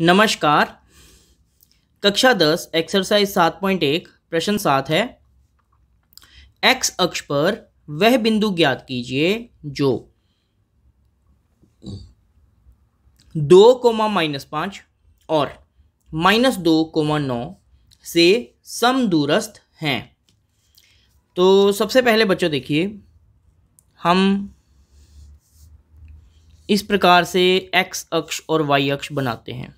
नमस्कार कक्षा दस एक्सरसाइज सात पॉइंट एक प्रश्न सात है एक्स अक्ष पर वह बिंदु ज्ञात कीजिए जो दो कोमा माइनस पाँच और माइनस दो कोमा नौ से समदूरस्थ हैं तो सबसे पहले बच्चों देखिए हम इस प्रकार से एक्स अक्ष और वाई अक्ष बनाते हैं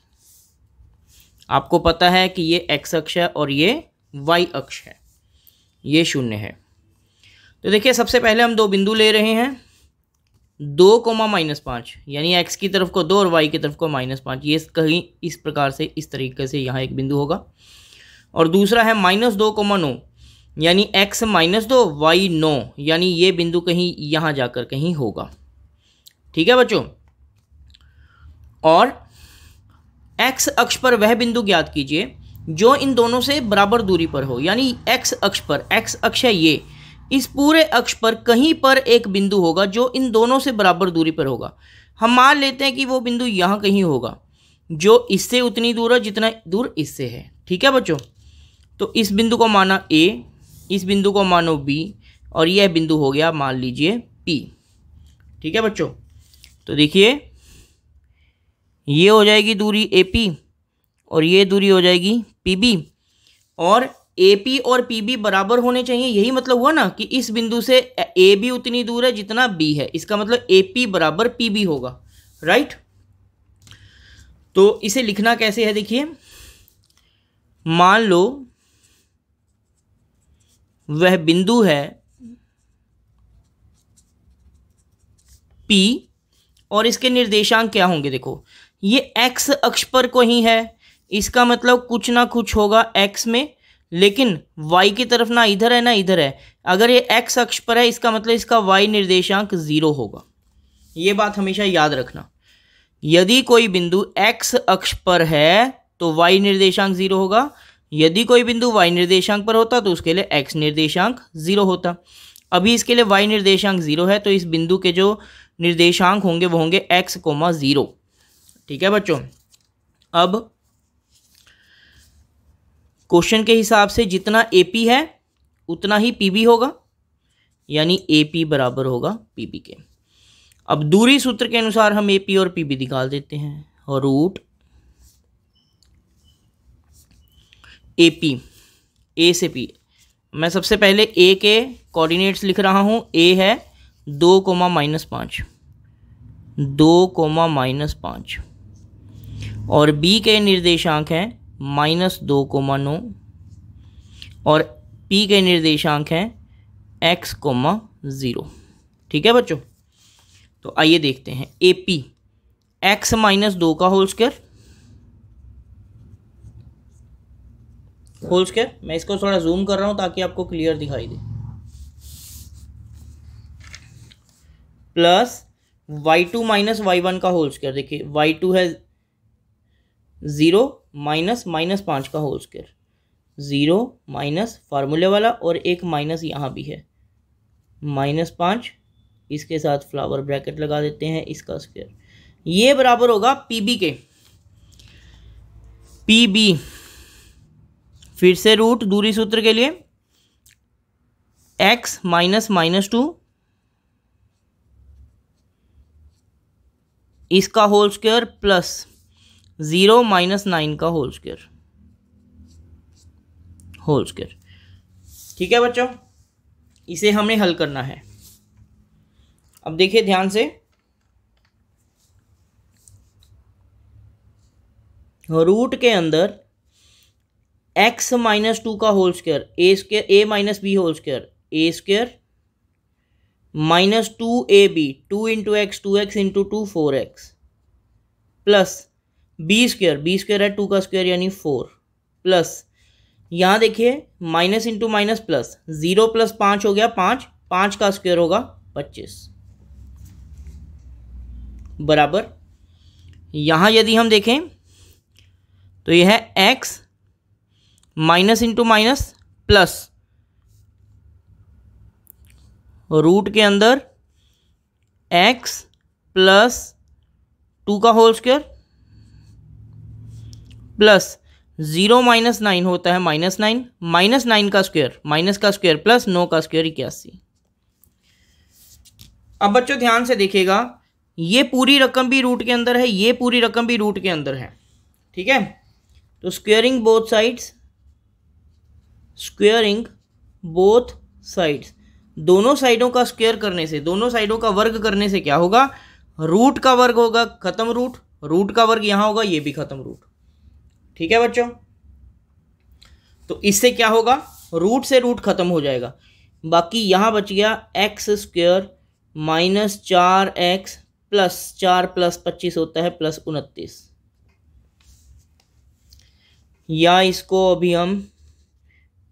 आपको पता है कि ये एक्स अक्ष है और ये वाई अक्ष है ये शून्य है तो देखिए सबसे पहले हम दो बिंदु ले रहे हैं दो कोमा माइनस पाँच यानी एक्स की तरफ को दो और वाई की तरफ को माइनस पाँच ये कहीं इस प्रकार से इस तरीके से यहाँ एक बिंदु होगा और दूसरा है माइनस दो कोमा नौ यानी एक्स माइनस दो वाई नौ यानी ये बिंदु कहीं यहाँ जाकर कहीं होगा ठीक है बच्चों और एक्स अक्ष पर वह बिंदु ज्ञात कीजिए जो इन दोनों से बराबर दूरी पर हो यानी एक्स अक्ष पर एक्स अक्ष है ये इस पूरे अक्ष पर कहीं पर एक बिंदु होगा जो इन दोनों से बराबर दूरी पर होगा हम मान लेते हैं कि वो बिंदु यहाँ कहीं होगा जो इससे उतनी दूर है जितना दूर इससे है ठीक है बच्चों तो इस बिंदु को माना ए इस बिंदु को मानो बी और यह बिंदु हो गया मान लीजिए पी ठीक है बच्चों तो देखिए ये हो जाएगी दूरी ए पी और ये दूरी हो जाएगी पी बी और ए पी और पी बी बराबर होने चाहिए यही मतलब हुआ ना कि इस बिंदु से ए बी उतनी दूर है जितना बी है इसका मतलब ए पी बराबर पी बी होगा राइट तो इसे लिखना कैसे है देखिए मान लो वह बिंदु है पी और इसके निर्देशांक क्या होंगे देखो ये एक्स अक्ष पर को ही है इसका मतलब कुछ ना कुछ होगा एक्स में लेकिन वाई की तरफ ना इधर है ना इधर है अगर ये एक्स अक्ष पर है इसका मतलब इसका वाई निर्देशांक ज़ीरो होगा ये बात हमेशा याद रखना यदि कोई बिंदु एक्स अक्ष पर है तो वाई निर्देशांक ज़ीरो होगा यदि कोई बिंदु वाई निर्देशांक पर होता तो उसके लिए एक्स निर्देशांक ज़ीरो होता अभी इसके लिए वाई निर्देशांक ज़ीरो है तो इस बिंदु के जो निर्देशांक होंगे वो होंगे एक्स कोमा ज़ीरो ठीक है बच्चों अब क्वेश्चन के हिसाब से जितना ए पी है उतना ही पी बी होगा यानी ए पी बराबर होगा पी बी के अब दूरी सूत्र के अनुसार हम ए पी और पी बी निकाल देते हैं और रूट ए पी ए से पी मैं सबसे पहले ए के कोऑर्डिनेट्स लिख रहा हूँ ए है दो कोमा माइनस पाँच दो कोमा माइनस पाँच और बी के निर्देशांक हैं माइनस दो कोमा नौ और पी के निर्देशांक हैं एक्स कोमा ज़ीरो ठीक है बच्चों तो आइए देखते हैं ए पी एक्स माइनस दो का होल स्क्वायर होल स्क्वायर मैं इसको थोड़ा जूम कर रहा हूँ ताकि आपको क्लियर दिखाई दे plus Y two minus Y one का होल स्क्वायर देखिए वाई टू है ज़ीरो माइनस माइनस पाँच का होल स्केयर ज़ीरो माइनस फार्मूले वाला और एक माइनस यहाँ भी है माइनस पाँच इसके साथ फ्लावर ब्रैकेट लगा देते हैं इसका स्क्वेयर ये बराबर होगा पीबी के पीबी फिर से रूट दूरी सूत्र के लिए एक्स माइनस माइनस टू इसका whole square plus zero minus nine का होल स्क्र होल स्क्र ठीक है बच्चों इसे हमें हल करना है अब देखिए ध्यान से रूट के अंदर एक्स माइनस टू का whole square A square A minus B whole square A square minus two A B two into X two X into two four X plus B square B square है two का square यानी four plus यहाँ देखिए minus into minus plus zero plus पाँच हो गया पाँच पाँच का स्क्वेयर होगा पच्चीस बराबर यहाँ यदि हम देखें तो यह है X minus into minus plus root के अंदर एक्स प्लस टू का whole square plus zero minus nine होता है माइनस नाइन माइनस नाइन का स्क्वायर माइनस का स्क्वायर प्लस नौ का स्क्वायर इक्यासी अब बच्चों ध्यान से देखिएगा ये पूरी रकम भी रूट के अंदर है ये पूरी रकम भी रूट के अंदर है ठीक है तो squaring both sides squaring both sides दोनों साइडों का स्क्वेयर करने से दोनों साइडों का वर्ग करने से क्या होगा रूट का वर्ग होगा खत्म रूट रूट का वर्ग यहाँ होगा ये भी खत्म रूट ठीक है बच्चों तो इससे क्या होगा रूट से रूट खत्म हो जाएगा बाकी यहां बच गया एक्स स्क्वेयर माइनस चार एक्स प्लस चार प्लस पच्चीस होता है प्लस उनतीस या इसको अभी हम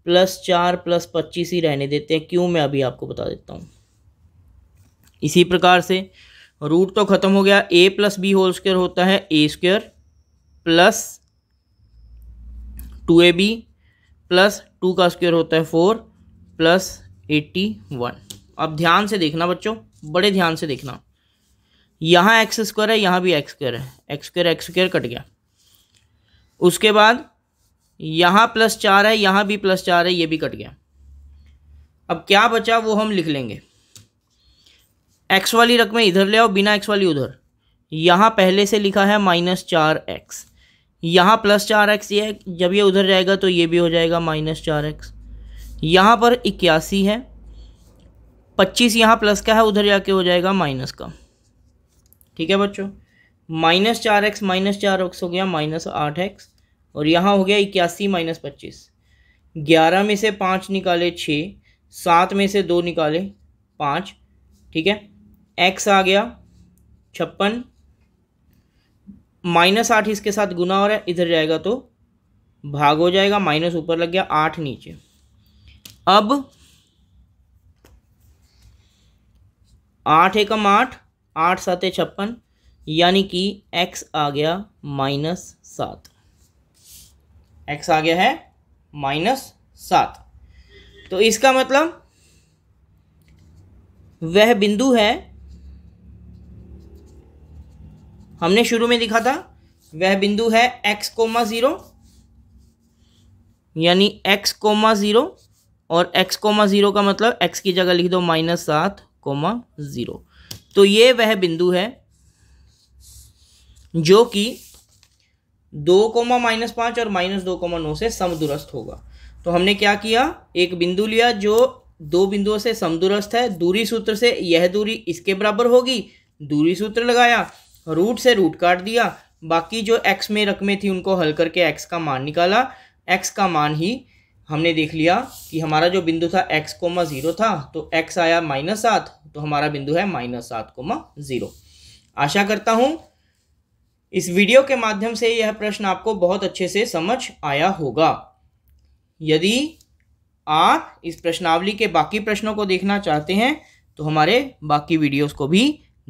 प्लस चार प्लस पच्चीस ही रहने देते हैं क्यों मैं अभी आपको बता देता हूं इसी प्रकार से रूट तो ख़त्म हो गया A plus B whole square होता है A square plus two A B plus two का स्क्वायर होता है फोर प्लस एट्टी वन अब ध्यान से देखना बच्चों बड़े ध्यान से देखना यहाँ एक्स स्क्वायर है यहाँ भी एक्स स्क्वायर है X square X square cut गया उसके बाद यहाँ प्लस चार है यहाँ भी प्लस चार है ये भी कट गया अब क्या बचा वो हम लिख लेंगे एक्स वाली रकमें इधर ले आओ बिना एक्स वाली उधर यहाँ पहले से लिखा है माइनस चार एक्स यहाँ प्लस चार एक्स ये जब ये उधर जाएगा तो ये भी हो जाएगा माइनस चार एक्स यहाँ पर इक्यासी है पच्चीस यहाँ प्लस का है उधर जाके हो जाएगा माइनस का ठीक है बच्चों माइनस चार एक्स माइनस चार एक्स हो गया माइनस आठ एक्स और यहाँ हो गया इक्यासी माइनस पच्चीस ग्यारह में से पाँच निकाले छः सात में से दो निकाले पाँच ठीक है एक्स आ गया छप्पन माइनस आठ इसके साथ गुना हो रहा है इधर जाएगा तो भाग हो जाएगा माइनस ऊपर लग गया आठ नीचे अब आठ एकम आठ आठ सात छप्पन यानी कि एक्स आ गया माइनस सात एक्स आ गया है माइनस सात तो इसका मतलब वह बिंदु है हमने शुरू में लिखा था वह बिंदु है एक्स कोमा ज़ीरो यानी एक्स कोमा ज़ीरो और एक्स कोमा ज़ीरो का मतलब एक्स की जगह लिख दो माइनस सात कोमा ज़ीरो तो ये वह बिंदु है जो कि दो कोमा माइनस पाँच और माइनस दो कोमा नौ से समदुरस्त होगा तो हमने क्या किया एक बिंदु लिया जो दो बिंदुओं से समदुरस्त है दूरी सूत्र से यह दूरी इसके बराबर होगी दूरी सूत्र लगाया रूट से रूट काट दिया बाकी जो एक्स में रकमें थी उनको हल करके एक्स का मान निकाला एक्स का मान ही हमने देख लिया कि हमारा जो बिंदु था एक्स कोमा ज़ीरो था तो एक्स आया माइनस सात तो हमारा बिंदु है माइनस सात कोमा ज़ीरो आशा करता हूँ इस वीडियो के माध्यम से यह प्रश्न आपको बहुत अच्छे से समझ आया होगा यदि आप इस प्रश्नावली के बाकी प्रश्नों को देखना चाहते हैं तो हमारे बाकी वीडियोज को भी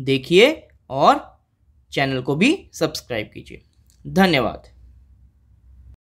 देखिए और चैनल को भी सब्सक्राइब कीजिए धन्यवाद